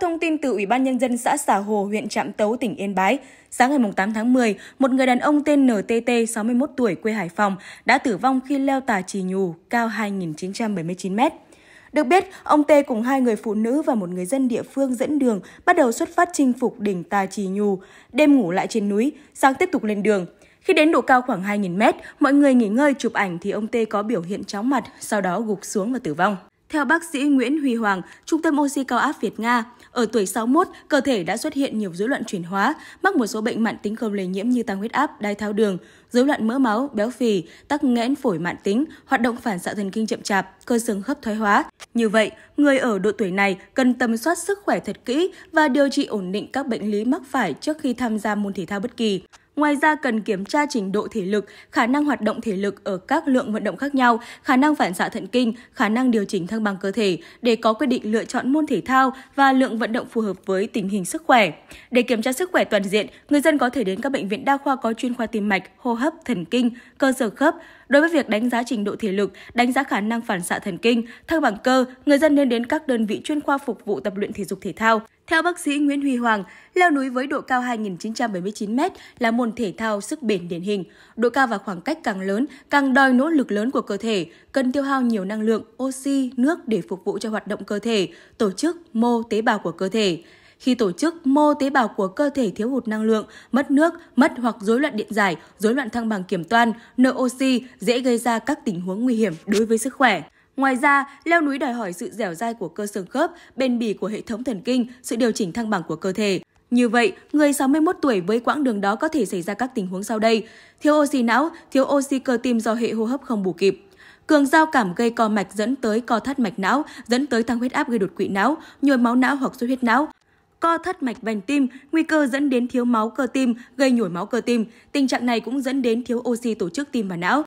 Theo thông tin từ Ủy ban Nhân dân xã Xà Hồ, huyện Trạm Tấu, tỉnh Yên Bái, sáng ngày 8 tháng 10, một người đàn ông tên NTT, 61 tuổi, quê Hải Phòng, đã tử vong khi leo tà trì nhù cao 2.979 mét. Được biết, ông Tê cùng hai người phụ nữ và một người dân địa phương dẫn đường bắt đầu xuất phát chinh phục đỉnh Tà Trì Nhù, đêm ngủ lại trên núi, sáng tiếp tục lên đường. Khi đến độ cao khoảng 2.000 mét, mọi người nghỉ ngơi chụp ảnh thì ông Tê có biểu hiện chóng mặt, sau đó gục xuống và tử vong. Theo bác sĩ Nguyễn Huy Hoàng, Trung tâm Oxy Cao áp Việt Nga, ở tuổi 61, cơ thể đã xuất hiện nhiều rối loạn chuyển hóa, mắc một số bệnh mạng tính không lây nhiễm như tăng huyết áp, đai tháo đường, rối loạn mỡ máu, béo phì, tắc nghẽn phổi mạng tính, hoạt động phản xạ thần kinh chậm chạp, cơ xương khớp thoái hóa. Như vậy, người ở độ tuổi này cần tầm soát sức khỏe thật kỹ và điều trị ổn định các bệnh lý mắc phải trước khi tham gia môn thể thao bất kỳ. Ngoài ra cần kiểm tra trình độ thể lực, khả năng hoạt động thể lực ở các lượng vận động khác nhau, khả năng phản xạ thần kinh, khả năng điều chỉnh thăng bằng cơ thể để có quyết định lựa chọn môn thể thao và lượng vận động phù hợp với tình hình sức khỏe. Để kiểm tra sức khỏe toàn diện, người dân có thể đến các bệnh viện đa khoa có chuyên khoa tim mạch, hô hấp, thần kinh, cơ sở khớp. Đối với việc đánh giá trình độ thể lực, đánh giá khả năng phản xạ thần kinh, thăng bằng cơ, người dân nên đến các đơn vị chuyên khoa phục vụ tập luyện thể dục thể thao. Theo bác sĩ Nguyễn Huy Hoàng, leo núi với độ cao 2.979m là môn thể thao sức bền điển hình. Độ cao và khoảng cách càng lớn, càng đòi nỗ lực lớn của cơ thể, cần tiêu hao nhiều năng lượng, oxy, nước để phục vụ cho hoạt động cơ thể, tổ chức, mô, tế bào của cơ thể. Khi tổ chức mô tế bào của cơ thể thiếu hụt năng lượng, mất nước, mất hoặc rối loạn điện giải, rối loạn thăng bằng kiểm toan, nợ oxy dễ gây ra các tình huống nguy hiểm đối với sức khỏe. Ngoài ra, leo núi đòi hỏi sự dẻo dai của cơ xương khớp, bền bỉ của hệ thống thần kinh, sự điều chỉnh thăng bằng của cơ thể. Như vậy, người 61 tuổi với quãng đường đó có thể xảy ra các tình huống sau đây: thiếu oxy não, thiếu oxy cơ tim do hệ hô hấp không bù kịp. Cường giao cảm gây co mạch dẫn tới co thắt mạch não, dẫn tới tăng huyết áp gây đột quỵ não, nhồi máu não hoặc xuất huyết não. Co thắt mạch vành tim, nguy cơ dẫn đến thiếu máu cơ tim, gây nhồi máu cơ tim. Tình trạng này cũng dẫn đến thiếu oxy tổ chức tim và não.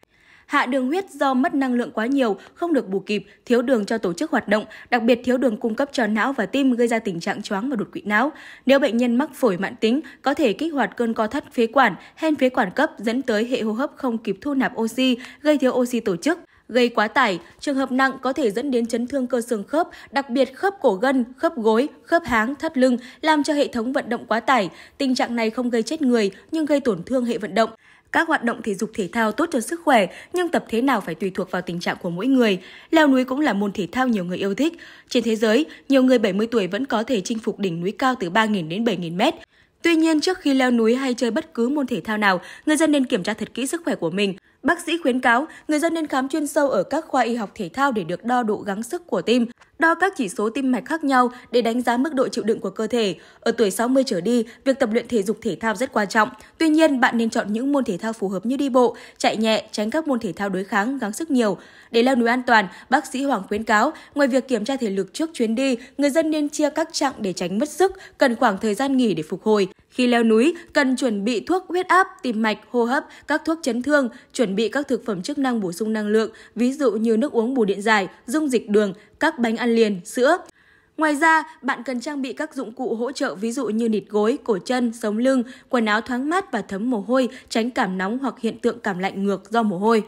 Hạ đường huyết do mất năng lượng quá nhiều, không được bù kịp, thiếu đường cho tổ chức hoạt động, đặc biệt thiếu đường cung cấp cho não và tim gây ra tình trạng choáng và đột quỵ não. Nếu bệnh nhân mắc phổi mãn tính, có thể kích hoạt cơn co thắt phế quản, hen phế quản cấp dẫn tới hệ hô hấp không kịp thu nạp oxy, gây thiếu oxy tổ chức gây quá tải, trường hợp nặng có thể dẫn đến chấn thương cơ xương khớp, đặc biệt khớp cổ gân, khớp gối, khớp háng, thắt lưng, làm cho hệ thống vận động quá tải. Tình trạng này không gây chết người nhưng gây tổn thương hệ vận động. Các hoạt động thể dục thể thao tốt cho sức khỏe, nhưng tập thế nào phải tùy thuộc vào tình trạng của mỗi người. Leo núi cũng là môn thể thao nhiều người yêu thích. Trên thế giới, nhiều người 70 tuổi vẫn có thể chinh phục đỉnh núi cao từ 3.000 đến 7.000 mét. Tuy nhiên, trước khi leo núi hay chơi bất cứ môn thể thao nào, người dân nên kiểm tra thật kỹ sức khỏe của mình. Bác sĩ khuyến cáo người dân nên khám chuyên sâu ở các khoa y học thể thao để được đo độ gắng sức của tim, đo các chỉ số tim mạch khác nhau để đánh giá mức độ chịu đựng của cơ thể. Ở tuổi 60 trở đi, việc tập luyện thể dục thể thao rất quan trọng. Tuy nhiên, bạn nên chọn những môn thể thao phù hợp như đi bộ, chạy nhẹ, tránh các môn thể thao đối kháng, gắng sức nhiều. Để leo núi an toàn, bác sĩ Hoàng khuyến cáo, ngoài việc kiểm tra thể lực trước chuyến đi, người dân nên chia các chặng để tránh mất sức, cần khoảng thời gian nghỉ để phục hồi. Khi leo núi, cần chuẩn bị thuốc huyết áp, tim mạch, hô hấp, các thuốc chấn thương, chuẩn bị các thực phẩm chức năng bổ sung năng lượng, ví dụ như nước uống bù điện giải, dung dịch đường, các bánh ăn liền, sữa. Ngoài ra, bạn cần trang bị các dụng cụ hỗ trợ ví dụ như nịt gối, cổ chân, sống lưng, quần áo thoáng mát và thấm mồ hôi, tránh cảm nóng hoặc hiện tượng cảm lạnh ngược do mồ hôi.